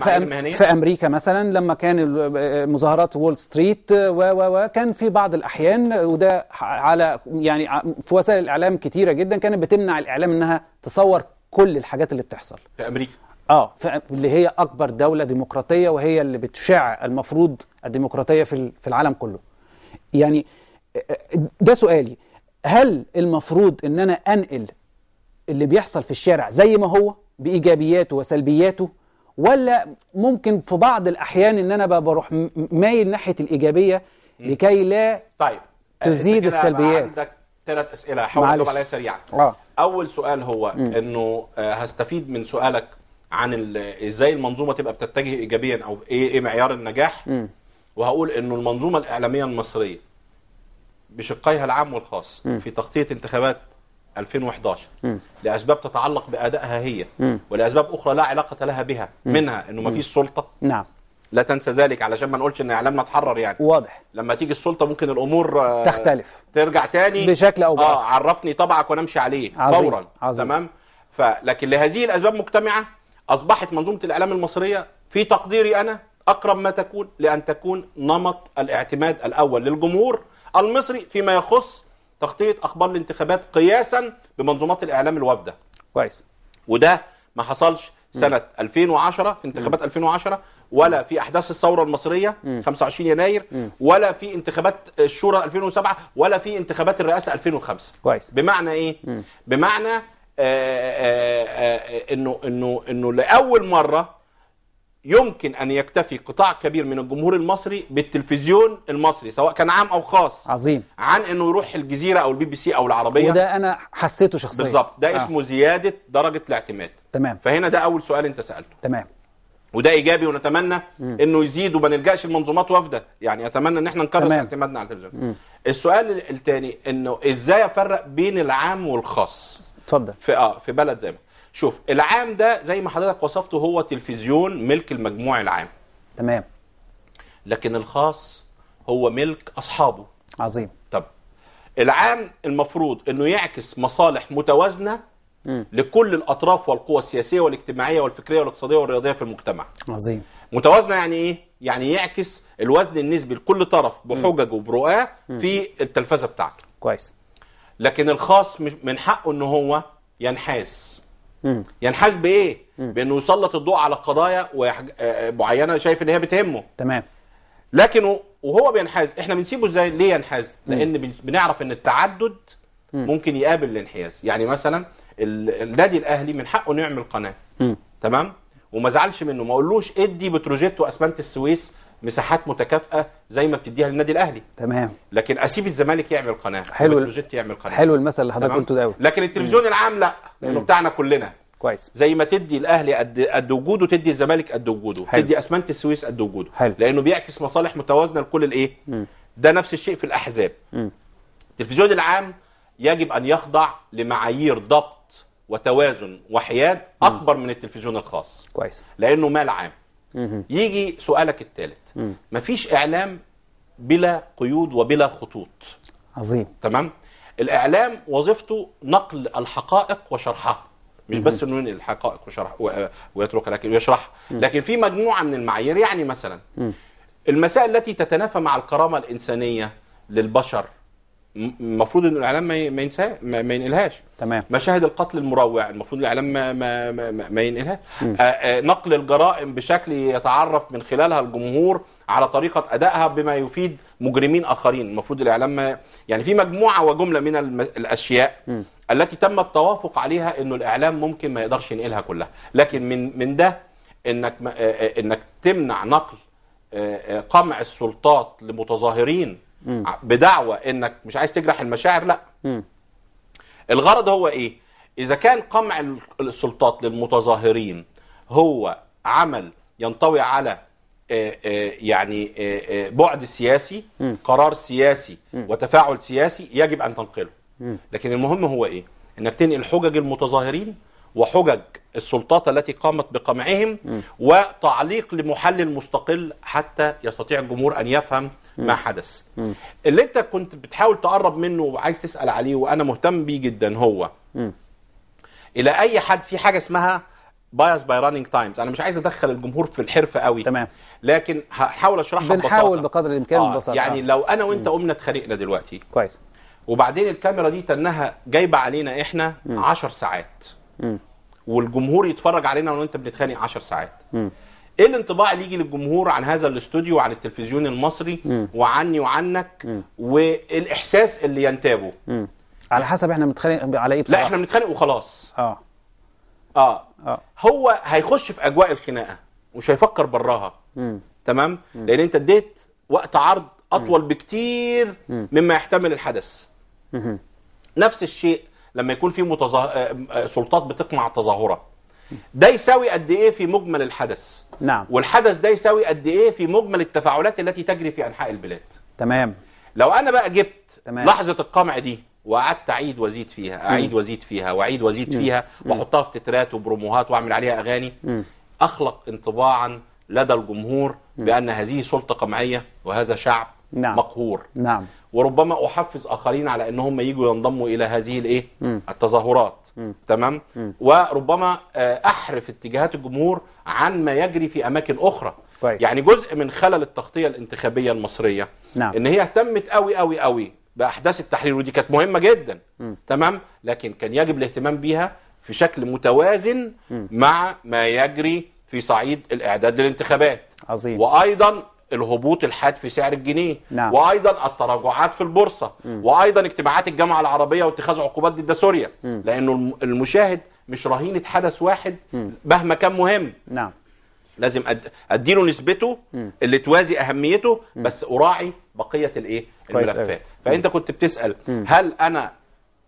في, في امريكا مثلا لما كان مظاهرات وول ستريت و وكان في بعض الاحيان وده على يعني في وسائل الاعلام كتيره جدا كانت بتمنع الاعلام انها تصور كل الحاجات اللي بتحصل في امريكا اه اللي هي اكبر دوله ديمقراطيه وهي اللي بتشع المفروض الديمقراطيه في في العالم كله يعني ده سؤالي هل المفروض ان انا انقل اللي بيحصل في الشارع زي ما هو بايجابياته وسلبياته ولا ممكن في بعض الأحيان إن أنا بروح مايل ناحية الإيجابية لكي لا طيب تزيد السلبيات عندك ثلاث أسئلة حاول أجاوب عليها سريعا يعني. آه. أول سؤال هو م. إنه آه، هستفيد من سؤالك عن إزاي المنظومة تبقى بتتجه إيجابيا أو إيه, إيه معيار النجاح م. وهقول إنه المنظومة الإعلامية المصرية بشقيها العام والخاص م. في تغطية انتخابات 2011 م. لاسباب تتعلق بادائها هي م. ولاسباب اخرى لا علاقه لها بها م. منها انه ما فيش سلطه نعم لا تنسى ذلك علشان ما نقولش ان اعلامنا اتحرر يعني واضح لما تيجي السلطه ممكن الامور آه، تختلف ترجع تاني بشكل او باخر اه عرفني طبعك ونمشي عليه عظيم. فورا عظيم. تمام فلكن لهذه الاسباب مجتمعه اصبحت منظومه الاعلام المصريه في تقديري انا اقرب ما تكون لان تكون نمط الاعتماد الاول للجمهور المصري فيما يخص تغطيه اخبار الانتخابات قياسا بمنظومات الاعلام الوافده كويس وده ما حصلش سنه مم. 2010 في انتخابات مم. 2010 ولا في احداث الثوره المصريه مم. 25 يناير مم. ولا في انتخابات الشورى 2007 ولا في انتخابات الرئاسه 2005 كويس بمعنى ايه مم. بمعنى آآ آه، آآ آه، آآ آه، انه انه انه لاول مره يمكن ان يكتفي قطاع كبير من الجمهور المصري بالتلفزيون المصري سواء كان عام او خاص عظيم عن انه يروح الجزيره او البي بي سي او العربيه وده انا حسيته شخصيا بالظبط ده آه. اسمه زياده درجه الاعتماد تمام فهنا ده اول سؤال انت سالته تمام وده ايجابي ونتمنى مم. انه يزيد وما نلجاش لمنظومات وافده يعني اتمنى ان احنا نكرس اعتمادنا على التلفزيون السؤال الثاني انه ازاي افرق بين العام والخاص اتفضل في اه في بلد زي ما شوف العام ده زي ما حضرتك وصفته هو تلفزيون ملك المجموع العام تمام لكن الخاص هو ملك اصحابه عظيم طب العام المفروض انه يعكس مصالح متوازنه م. لكل الاطراف والقوى السياسيه والاجتماعيه والفكريه والاقتصاديه والرياضيه في المجتمع عظيم متوازنه يعني ايه يعني يعكس الوزن النسبي لكل طرف بحججه وبرؤاه في التلفزه بتاعته كويس لكن الخاص من حقه ان هو ينحاز ينحاز يعني بايه؟ بانه يسلط الضوء على قضايا ويحج... آه، معينه شايف ان هي بتهمه تمام لكن وهو بينحاز احنا بنسيبه ازاي؟ ليه ينحاز؟ لان بنعرف ان التعدد ممكن يقابل الانحياز يعني مثلا النادي الاهلي من حقه انه يعمل قناه تمام؟ وما زعلش منه ما اقولوش ادي بتروجيت واسمنت السويس مساحات متكافئه زي ما بتديها للنادي الاهلي تمام لكن اسيب الزمالك يعمل قناه حلو بتروجيت يعمل قناه حلو المثل اللي حضرتك قلته ده قوي لكن التلفزيون العام لا لانه بتاعنا كلنا كويس زي ما تدي الاهلي قد قد وجوده تدي الزمالك قد وجوده حلو. تدي اسمنت السويس قد وجوده حلو. لانه بيعكس مصالح متوازنه لكل الايه ده نفس الشيء في الاحزاب التلفزيون العام يجب ان يخضع لمعايير ضبط وتوازن وحياد اكبر من التلفزيون الخاص كويس لانه مال عام يجي سؤالك الثالث مفيش اعلام بلا قيود وبلا خطوط عظيم تمام الاعلام وظيفته نقل الحقائق وشرحها مش بس انه ينقل الحقائق وشرح ويترك لكن يشرحها لكن في مجموعه من المعايير يعني مثلا المسائل التي تتنافى مع الكرامه الانسانيه للبشر المفروض ان الاعلام ما ينساه ما ينقلهاش تمام مشاهد القتل المروع المفروض الاعلام ما ما ما, ما ينقلها آه، آه، نقل الجرائم بشكل يتعرف من خلالها الجمهور على طريقه ادائها بما يفيد مجرمين اخرين المفروض الاعلام ما يعني في مجموعه وجمله من الاشياء م. التي تم التوافق عليها انه الاعلام ممكن ما يقدرش ينقلها كلها لكن من من ده انك آه، انك تمنع نقل قمع السلطات لمتظاهرين بدعوى انك مش عايز تجرح المشاعر لا الغرض هو ايه اذا كان قمع السلطات للمتظاهرين هو عمل ينطوي على آه، آه، يعني آه، بعد سياسي قرار سياسي وتفاعل سياسي يجب ان تنقله لكن المهم هو ايه انك تنقل حجج المتظاهرين وحجج السلطات التي قامت بقمعهم وتعليق لمحلل مستقل حتى يستطيع الجمهور ان يفهم ما حدث اللي انت كنت بتحاول تقرب منه وعايز تسال عليه وانا مهتم بيه جدا هو الى اي حد في حاجه اسمها بايس باي رانينج تايمز انا مش عايز ادخل الجمهور في الحرفه قوي تمام لكن هحاول اشرحها ببساطه بنحاول بقدر الامكان آه ببساطه يعني آه. لو انا وانت قمنا اتخانقنا دلوقتي كويس وبعدين الكاميرا دي تنها جايبه علينا احنا 10 ساعات م. والجمهور يتفرج علينا وانت بنتخانق 10 ساعات ايه الانطباع اللي يجي للجمهور عن هذا الاستوديو وعن التلفزيون المصري م. وعني وعنك م. والاحساس اللي ينتابه م. على حسب احنا بنتخانق على ايه بصراحه لا احنا بنتخانق وخلاص اه اه اه هو هيخش في اجواء الخناقه مش هيفكر براها تمام م. لان انت اديت وقت عرض اطول م. بكتير مما يحتمل الحدث م. نفس الشيء لما يكون في متظاهر آه، آه، سلطات بتقمع التظاهره ده يساوي قد ايه في مجمل الحدث نعم والحدث ده يساوي قد ايه في مجمل التفاعلات التي تجري في انحاء البلاد تمام لو انا بقى جبت تمام. لحظه القمع دي وقعدت اعيد وازيد فيها اعيد وازيد فيها واعيد وازيد فيها واحطها في تترات وبروموهات واعمل عليها اغاني م. اخلق انطباعا لدى الجمهور بان هذه سلطه قمعيه وهذا شعب نعم. مقهور نعم وربما احفز اخرين على ان هم يجوا ينضموا الى هذه الايه التظاهرات مم. تمام مم. وربما آه، احرف اتجاهات الجمهور عن ما يجري في اماكن اخرى كويس. يعني جزء من خلل التغطيه الانتخابيه المصريه نعم. ان هي اهتمت قوي قوي قوي باحداث التحرير ودي كانت مهمه جدا مم. تمام لكن كان يجب الاهتمام بيها في شكل متوازن مم. مع ما يجري في صعيد الاعداد للانتخابات عظيم وايضا الهبوط الحاد في سعر الجنيه نعم. وايضا التراجعات في البورصه م. وايضا اجتماعات الجامعه العربيه واتخاذ عقوبات ضد سوريا م. لانه المشاهد مش رهينه حدث واحد مهما كان مهم نعم لازم اديله نسبته م. اللي توازي اهميته م. بس اراعي بقيه الايه الملفات فانت كنت بتسال م. هل انا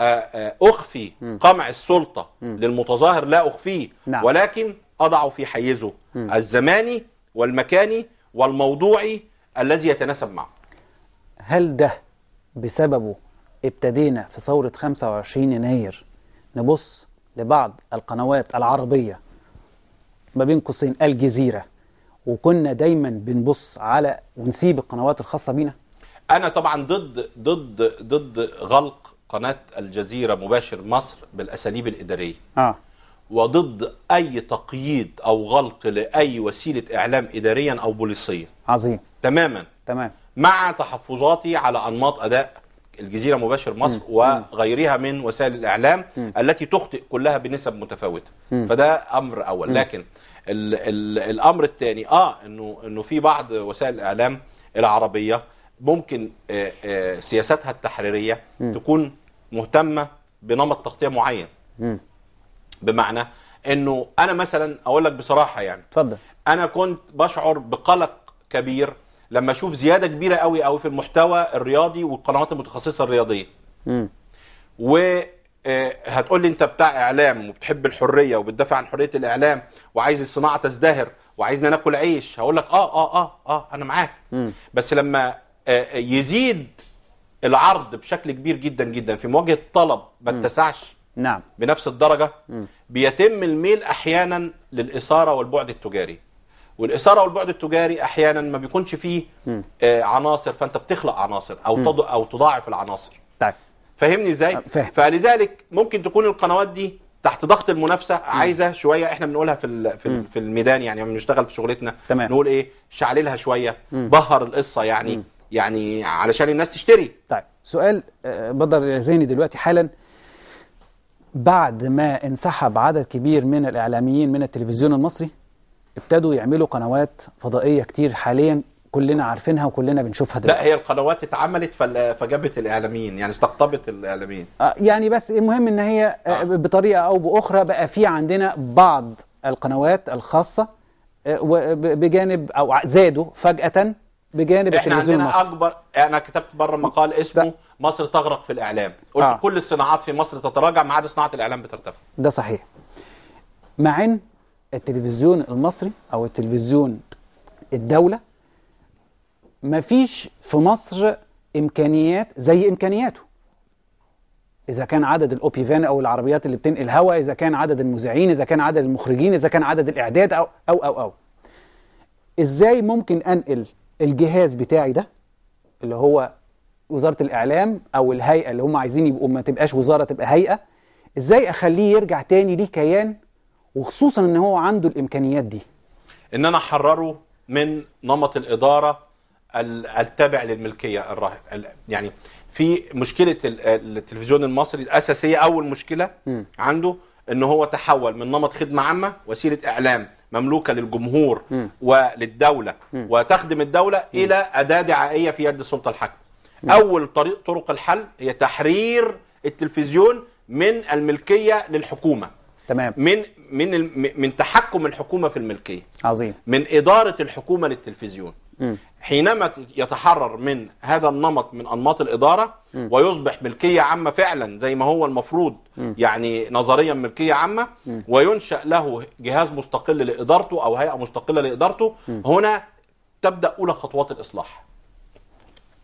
آه، آه، اخفي قمع السلطه للمتظاهر لا اخفيه نعم. ولكن اضعه في حيزه الزماني والمكاني والموضوعي الذي يتناسب معه هل ده بسببه ابتدينا في ثورة 25 يناير نبص لبعض القنوات العربية ما بين قوسين الجزيرة وكنا دايما بنبص على ونسيب القنوات الخاصة بينا أنا طبعا ضد ضد ضد غلق قناة الجزيرة مباشر مصر بالأساليب الإدارية آه. وضد اي تقييد او غلق لاي وسيله اعلام اداريا او بوليسيا عظيم تماما تمام مع تحفظاتي على انماط اداء الجزيره مباشر مصر مم. وغيرها من وسائل الاعلام مم. التي تخطئ كلها بنسب متفاوته مم. فده امر اول مم. لكن الـ الـ الامر الثاني اه انه انه في بعض وسائل الاعلام العربيه ممكن آآ آه، آآ آه، سياساتها التحريريه مم. تكون مهتمه بنمط تغطيه معين مم. بمعنى انه انا مثلا اقول لك بصراحه يعني اتفضل انا كنت بشعر بقلق كبير لما اشوف زياده كبيره قوي قوي في المحتوى الرياضي والقنوات المتخصصه الرياضيه امم و آه، هتقول لي انت بتاع اعلام وبتحب الحريه وبتدافع عن حريه الاعلام وعايز الصناعه تزدهر وعايزنا ناكل عيش هقول لك اه اه اه اه انا معاك بس لما آه، يزيد العرض بشكل كبير جدا جدا في مواجهه طلب ما اتسعش نعم بنفس الدرجة م. بيتم الميل أحيانا للإثارة والبعد التجاري والإثارة والبعد التجاري أحيانا ما بيكونش فيه آه عناصر فأنت بتخلق عناصر أو, تض... أو تضاعف العناصر طيب فاهمني إزاي؟ آه، فهم. فلذلك ممكن تكون القنوات دي تحت ضغط المنافسه عايزه شويه احنا بنقولها في في, في الميدان يعني لما بنشتغل في شغلتنا تمام. نقول ايه شعللها شويه مم. بهر القصه يعني مم. يعني علشان الناس تشتري طيب سؤال آه، بدر ذهني دلوقتي حالا بعد ما انسحب عدد كبير من الإعلاميين من التلفزيون المصري ابتدوا يعملوا قنوات فضائية كتير حاليا كلنا عارفينها وكلنا بنشوفها دلوقتي لا هي القنوات اتعملت فجابت الاعلاميين يعني استقطبت الاعلاميين آه، يعني بس المهم ان هي آه، آه. بطريقه او باخرى بقى في عندنا بعض القنوات الخاصه بجانب او زادوا فجاه بجانب احنا التلفزيون عندنا المصري. اكبر انا كتبت بره مقال اسمه ده. مصر تغرق في الاعلام قلت آه. كل الصناعات في مصر تتراجع ما عدا صناعه الاعلام بترتفع ده صحيح مع ان التلفزيون المصري او التلفزيون الدوله ما فيش في مصر امكانيات زي امكانياته اذا كان عدد الاوبيفان او العربيات اللي بتنقل الهواء اذا كان عدد المذيعين اذا كان عدد المخرجين اذا كان عدد الاعداد او او او, أو. ازاي ممكن انقل الجهاز بتاعي ده اللي هو وزاره الاعلام او الهيئه اللي هم عايزين يبقوا ما تبقاش وزاره تبقى هيئه ازاي اخليه يرجع تاني ليه كيان وخصوصا ان هو عنده الامكانيات دي ان انا احرره من نمط الاداره التابع للملكيه الراهب يعني في مشكله التلفزيون المصري الاساسيه اول مشكله م. عنده ان هو تحول من نمط خدمه عامه وسيله اعلام مملوكه للجمهور م. وللدوله م. وتخدم الدوله م. الى اداه دعائيه في يد السلطه الحاكمه. اول طريق طرق الحل هي تحرير التلفزيون من الملكيه للحكومه. تمام من من من تحكم الحكومه في الملكيه. عظيم. من اداره الحكومه للتلفزيون. حينما يتحرر من هذا النمط من انماط الاداره ويصبح ملكيه عامه فعلا زي ما هو المفروض يعني نظريا ملكيه عامه وينشا له جهاز مستقل لادارته او هيئه مستقله لادارته هنا تبدا اولى خطوات الاصلاح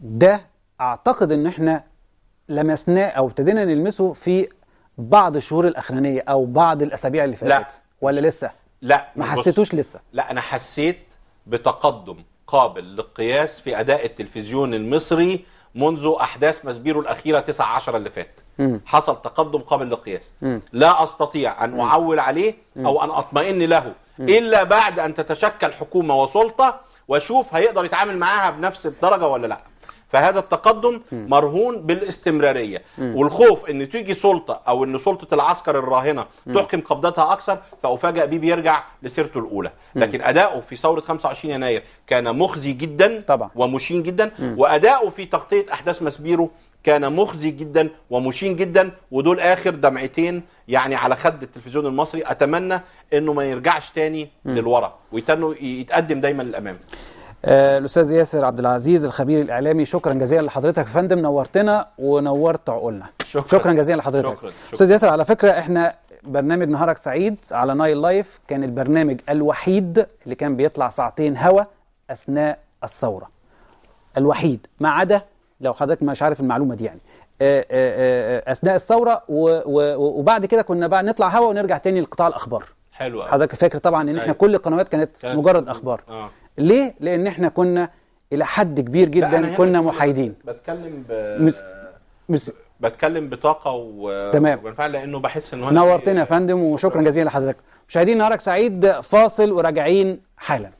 ده اعتقد ان احنا لمسناه او ابتدينا نلمسه في بعض الشهور الاخرانيه او بعض الاسابيع اللي فاتت لا. ولا لسه لا ما حسيتوش لسه لا انا حسيت بتقدم قابل للقياس في أداء التلفزيون المصري منذ أحداث مسبيرو الأخيرة 19 اللي فات حصل تقدم قابل للقياس لا أستطيع أن أعول عليه أو أن أطمئن له إلا بعد أن تتشكل حكومة وسلطة وأشوف هيقدر يتعامل معاها بنفس الدرجة ولا لأ فهذا التقدم مرهون بالاستمراريه والخوف ان تيجي سلطه او ان سلطه العسكر الراهنه تحكم قبضتها اكثر فافاجئ بيه بيرجع لسيرته الاولى لكن اداؤه في ثوره 25 يناير كان مخزي جدا طبعا. ومشين جدا واداؤه في تغطيه احداث مسبيرو كان مخزي جدا ومشين جدا ودول اخر دمعتين يعني على خد التلفزيون المصري اتمنى انه ما يرجعش تاني للورا ويتقدم دايما للامام آه، الاستاذ ياسر عبد العزيز الخبير الاعلامي شكرا جزيلا لحضرتك يا فندم نورتنا ونورت عقولنا شكرا, شكرا جزيلا لحضرتك شكرا. استاذ ياسر على فكره احنا برنامج نهارك سعيد على نايل لايف كان البرنامج الوحيد اللي كان بيطلع ساعتين هوا اثناء الثوره الوحيد ما عدا لو حضرتك مش عارف المعلومه دي يعني آه، آه، اثناء الثوره وبعد كده كنا بقى نطلع هوا ونرجع تاني لقطاع الاخبار حلو حضرتك فاكر طبعا ان احنا أيوة. كل القنوات كانت, كانت مجرد اخبار آه. ليه؟ لأن احنا كنا إلى حد كبير جدا كنا محايدين بتكلم ب... مس... مس... بتكلم بطاقة و... تمام وبالفعل لأنه بحس إن نورتنا يا فندم وشكرا جزيلا لحضرتك مشاهدينا نهارك سعيد فاصل وراجعين حالا